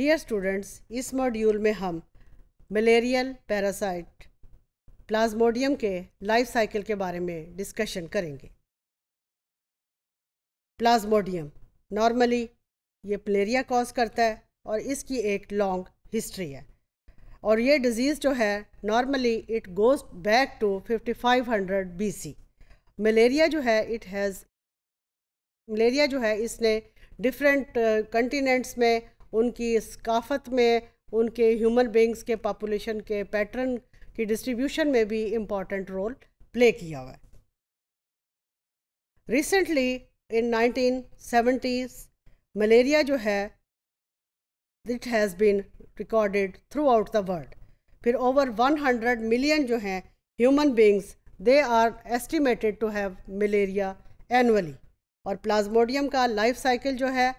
dear students इस module में हम मलेरियल पैरासाइट प्लाज्मोडियम के लाइफ साइकिल के बारे में डिस्कशन करेंगे प्लाज्मोडियम नॉर्मली ये मलेरिया कॉज करता है और इसकी एक लॉन्ग हिस्ट्री है और ये डिज़ीज़ जो है normally it goes back to 5500 BC malaria जो है इट हैज़ मलेरिया जो है इसने डिफरेंट कंटिनेंट्स uh, में उनकी सकाफत में उनके ह्यूमन बींग्स के पॉपुलेशन के पैटर्न की डिस्ट्रीब्यूशन में भी इम्पॉर्टेंट रोल प्ले किया हुआ है रिसेंटली इन 1970s मलेरिया जो है it has been recorded throughout the world फिर ओवर 100 मिलियन जो हैं human beings they are estimated to have malaria annually और प्लाज्मोडियम का लाइफ साइकिल जो है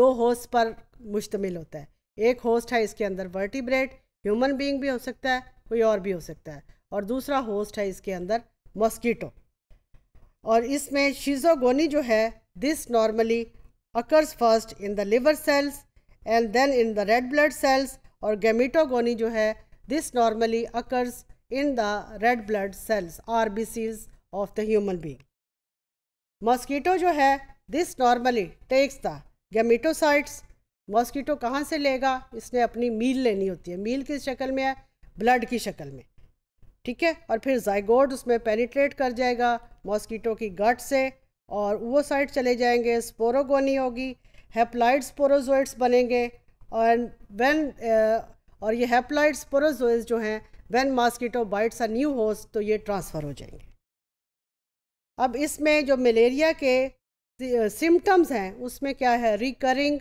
दो होस्ट पर मुश्तमिल होता है एक होस्ट है इसके अंदर वर्टिब्रेट ह्यूमन बींग भी हो सकता है कोई और भी हो सकता है और दूसरा होस्ट है इसके अंदर मॉस्कीटो और इसमें शीजोगोनी जो है this normally occurs first in the liver cells and then in the red blood cells और गेमिटोगोनी जो है this normally occurs in the red blood cells or of the human being mosquito जो है this normally takes the gametocytes mosquito कहाँ से लेगा इसने अपनी मील लेनी होती है मील किस शक्ल में है ब्लड की शक्ल में ठीक है और फिर जाइगोड उसमें पेनिट्रेट कर जाएगा मॉस्कीटो की गट से और वो साइड चले जाएंगे स्पोरोगोनी होगी हेप्लाइड स्पोरोजोइड्स बनेंगे और वैन uh, और ये हेप्लाइड स्पोरोजोइड्स जो हैं when mosquito bites a new host तो ये ट्रांसफ़र हो जाएंगे अब इसमें जो मलेरिया के सिम्टम्स uh, हैं उसमें क्या है recurring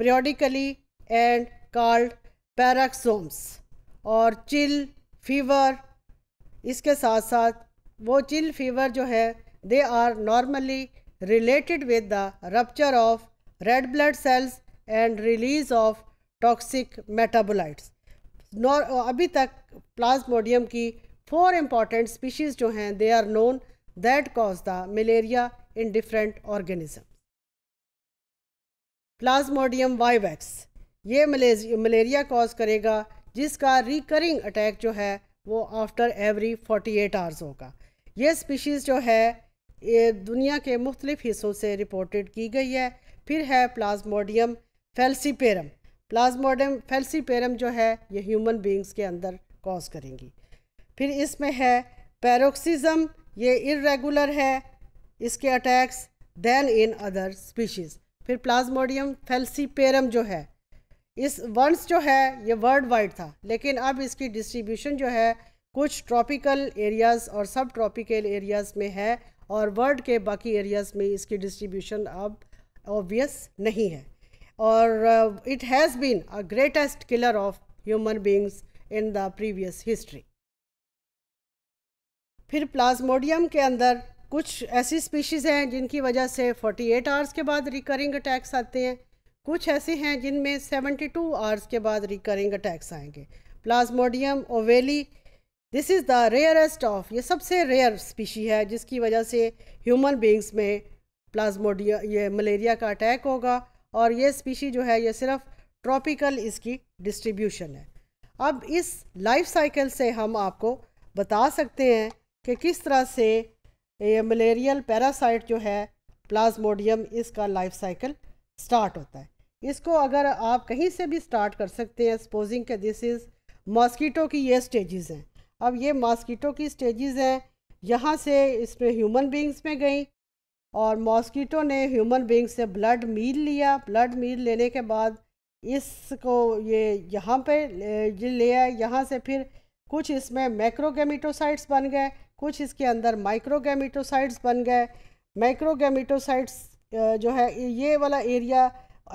periodically and called paroxysms और चिल फीवर इसके साथ साथ वो चिल फीवर जो है they are normally related with the rupture of red blood cells and release of toxic metabolites अभी तक प्लाज्मोडियम की फोर इम्पॉर्टेंट स्पीशीज़ जो हैं they are known that cause the malaria in different organism plasmodium vivax ये malaria cause करेगा जिसका recurring attack जो है वो आफ्टर एवरी 48 आवर्स होगा ये स्पीशीज़ जो है ये दुनिया के मुख्तलिफ हिस्सों से रिपोर्टेड की गई है फिर है प्लाज्मोडियम फेल्सीपेरम प्लाज्मोडियम फेल्सीपेरम जो है ये ह्यूमन बींग्स के अंदर कॉज करेंगी फिर इसमें है पैरोक्सिज़म ये इरेगुलर है इसके attacks than in other species फिर प्लाज्मोडियम फेल्सीपेरम जो है इस वंस जो है ये वर्ल्ड वाइड था लेकिन अब इसकी डिस्ट्रीब्यूशन जो है कुछ ट्रॉपिकल एरियाज़ और सब ट्रॉपिकल एरियाज़ में है और वर्ल्ड के बाकी एरियाज़ में इसकी डिस्ट्रीब्यूशन अब ऑब्वियस नहीं है और it has been a greatest killer of human beings in the previous history फिर प्लाज्मोडियम के अंदर कुछ ऐसी स्पीशीज़ हैं जिनकी वजह से 48 आवर्स के बाद रिकरिंग अटैक्स आते हैं कुछ ऐसे हैं जिनमें 72 आवर्स के बाद रिकरिंग अटैक्स आएंगे plasmodium ovale this is the rarest of ये सबसे रेयर स्पीशी है जिसकी वजह से ह्यूमन बींग्स में प्लाज्मोडिया ये मलेरिया का अटैक होगा और ये स्पीशी जो है ये सिर्फ ट्रॉपिकल इसकी डिस्ट्रीब्यूशन है अब इस लाइफ साइकिल से हम आपको बता सकते हैं कि किस तरह से ये मलेरियल पैरासाइट जो है प्लाज्मोडियम इसका लाइफ साइकिल स्टार्ट होता है इसको अगर आप कहीं से भी स्टार्ट कर सकते हैं सपोजिंग के दिस इज़ मॉस्कीटो की ये स्टेजेस हैं अब ये मॉस्कीटो की स्टेजेस हैं यहाँ से इसमें ह्यूमन बींग्स में गई और मॉस्कीटो ने ह्यूमन बींग से ब्लड मील लिया ब्लड मील लेने के बाद इसको ये यहाँ पे ले आए यहाँ से फिर कुछ इसमें मैक्रोगेमिटोसाइट्स बन गए कुछ इसके अंदर माइक्रोगेमिटोसाइट्स बन गए माइक्रोगेमिटोसाइट्स जो है ये वाला एरिया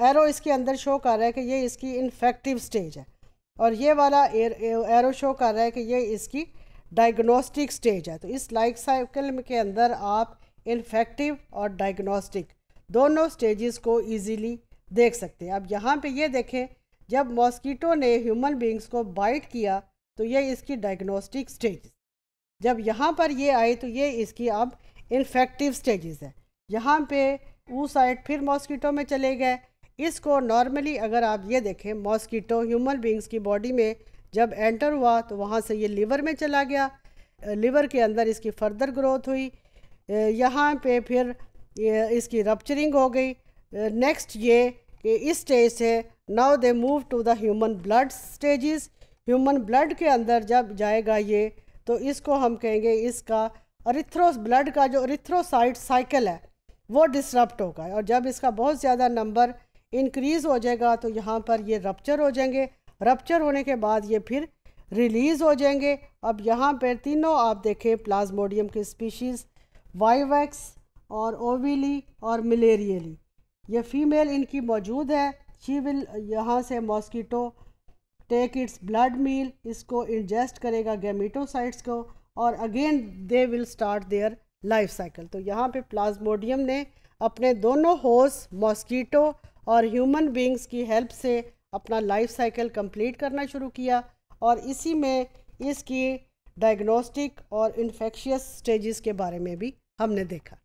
एरो इसके अंदर शो कर रहा है कि ये इसकी इन्फेक्टिव स्टेज है और ये वाला एरो शो कर रहा है कि ये इसकी डायग्नोस्टिक स्टेज है तो इस लाइफ साइकिल के अंदर आप इन्फेक्टिव और डायग्नोस्टिक दोनों स्टेजेस को इजीली देख सकते हैं अब यहाँ पे ये देखें जब मॉस्कीटो ने ह्यूमन बींग्स को बाइट किया तो ये इसकी डायग्नोस्टिक स्टेज जब यहाँ पर ये आई तो ये इसकी अब इन्फेक्टिव स्टेजेस है यहाँ पे वो साइड फिर मॉस्कीटो में चले गए इसको नॉर्मली अगर आप ये देखें मॉस्कीटो ह्यूमन बींग्स की बॉडी में जब एंटर हुआ तो वहाँ से ये लीवर में चला गया लीवर के अंदर इसकी फर्दर ग्रोथ हुई यहाँ पे फिर इसकी रपच्चरिंग हो गई नेक्स्ट ये कि इस स्टेज से now they move to the human blood stages human blood के अंदर जब जाएगा ये तो इसको हम कहेंगे इसका अरिथ्रो ब्लड का जो अरिथ्रोसाइट साइकिल है वो डिसरप्ट होगा और जब इसका बहुत ज़्यादा नंबर इंक्रीज़ हो जाएगा तो यहाँ पर ये रप्चर हो जाएंगे रप्चर होने के बाद ये फिर रिलीज़ हो जाएंगे अब यहाँ पर तीनों आप देखें प्लाज्मोडियम की स्पीशीज़ वाइवैक्स और ओविली और मलेरियली ये फीमेल इनकी मौजूद है शी विल यहाँ से mosquito take its blood meal इसको इंजेस्ट करेगा गैमिटोसाइट्स को और again they will start their life cycle तो यहाँ पे प्लाज्मोडियम ने अपने दोनों होस मॉस्कीटो और ह्यूमन बींग्स की हेल्प से अपना लाइफ साइकिल कम्प्लीट करना शुरू किया और इसी में इसकी डायग्नोस्टिक और इन्फेक्शियस स्टेजेस के बारे में भी हमने देखा